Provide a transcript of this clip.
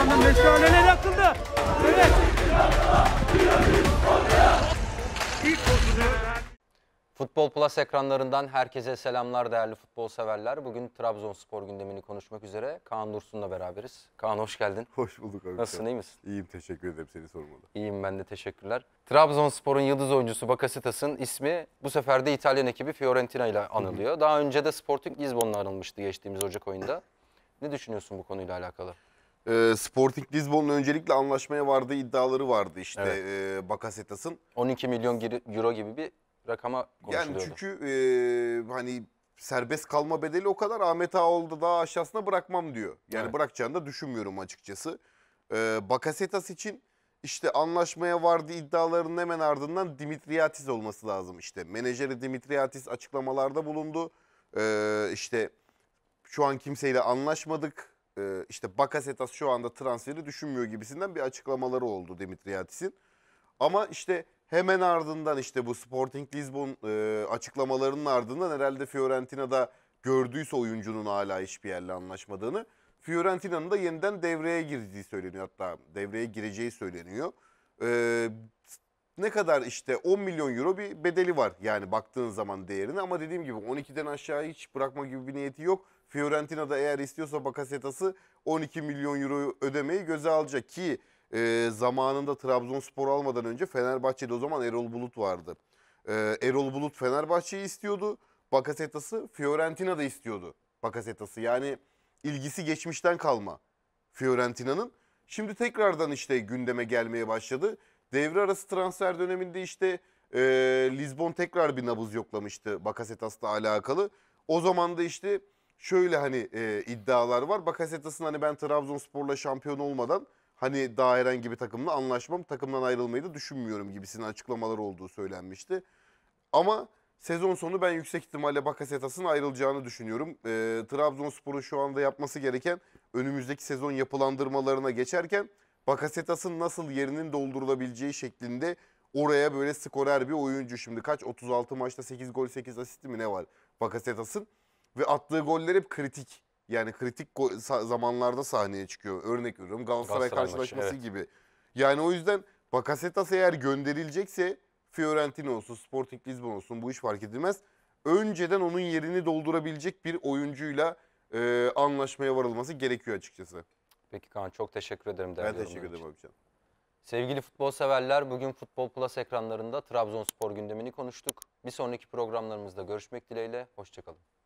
anda meşaleler yakıldı. Evet. Futbol Plus ekranlarından herkese selamlar değerli futbol severler. Bugün Trabzonspor gündemini konuşmak üzere Kaan Dursun'la beraberiz. Kaan hoş geldin. Hoş bulduk abi. Nasılsın iyi misin? İyiyim teşekkür ederim seni sormalı. İyiyim ben de teşekkürler. Trabzonspor'un yıldız oyuncusu Bakasitas'ın ismi bu sefer de İtalyan ekibi Fiorentina ile anılıyor. Daha önce de Sporting Lisbon'la anılmıştı geçtiğimiz Ocak oyunda. Ne düşünüyorsun bu konuyla alakalı? e, Sporting Lisbon'un öncelikle anlaşmaya vardığı iddiaları vardı işte evet. e, Bakasetas'ın. 12 milyon euro gibi bir rakama konuşuluyordu. Yani çünkü e, hani serbest kalma bedeli o kadar Ahmet Ağol'da daha aşağısına bırakmam diyor. Yani evet. bırakacağını da düşünmüyorum açıkçası. E, Bakasetas için işte anlaşmaya vardı iddialarının hemen ardından Dimitriatis olması lazım işte. Menajeri Dimitriatis açıklamalarda bulundu. E, işte şu an kimseyle anlaşmadık e, işte Bakasetas şu anda transferi düşünmüyor gibisinden bir açıklamaları oldu Dimitriadis'in. Ama işte hemen ardından işte bu Sporting Lisbon e, açıklamalarının ardından herhalde Fiorentina'da gördüyse oyuncunun hala hiçbir yerle anlaşmadığını Fiorentina'nın da yeniden devreye girdiği söyleniyor. Hatta devreye gireceği söyleniyor. E, ne kadar işte 10 milyon euro bir bedeli var yani baktığın zaman değerini ama dediğim gibi 12'den aşağı hiç bırakma gibi bir niyeti yok. Fiorentina'da eğer istiyorsa Bakasetas'ı 12 milyon euro ödemeyi göze alacak ki e, zamanında Trabzonspor almadan önce Fenerbahçe'de o zaman Erol Bulut vardı. E, Erol Bulut Fenerbahçe'yi istiyordu. Bakasetas'ı Fiorentina'da istiyordu. Bakasetas'ı yani ilgisi geçmişten kalma Fiorentina'nın. Şimdi tekrardan işte gündeme gelmeye başladı. Devre arası transfer döneminde işte e, Lisbon tekrar bir nabız yoklamıştı Bakasetas'la alakalı. O zaman da işte şöyle hani e, iddialar var. Bakasetas'ın hani ben Trabzonspor'la şampiyon olmadan hani daha herhangi bir takımla anlaşmam, takımdan ayrılmayı da düşünmüyorum gibisinin açıklamaları olduğu söylenmişti. Ama sezon sonu ben yüksek ihtimalle Bakasetas'ın ayrılacağını düşünüyorum. E, Trabzonspor'un şu anda yapması gereken önümüzdeki sezon yapılandırmalarına geçerken Bakasetas'ın nasıl yerinin doldurulabileceği şeklinde oraya böyle skorer bir oyuncu. Şimdi kaç 36 maçta 8 gol 8 asist mi ne var Bakasetas'ın? Ve attığı goller hep kritik. Yani kritik zamanlarda sahneye çıkıyor. Örnek veriyorum Galatasaray, Galatasaray karşılaşması evet. gibi. Yani o yüzden Bakasetas eğer gönderilecekse Fiorentina olsun, Sporting Lisbon olsun bu iş fark edilmez. Önceden onun yerini doldurabilecek bir oyuncuyla e, anlaşmaya varılması gerekiyor açıkçası. Peki Kaan çok teşekkür ederim. Ben teşekkür ederim Ökcan. Sevgili futbol severler bugün Futbol Plus ekranlarında Trabzonspor gündemini konuştuk. Bir sonraki programlarımızda görüşmek dileğiyle. Hoşçakalın.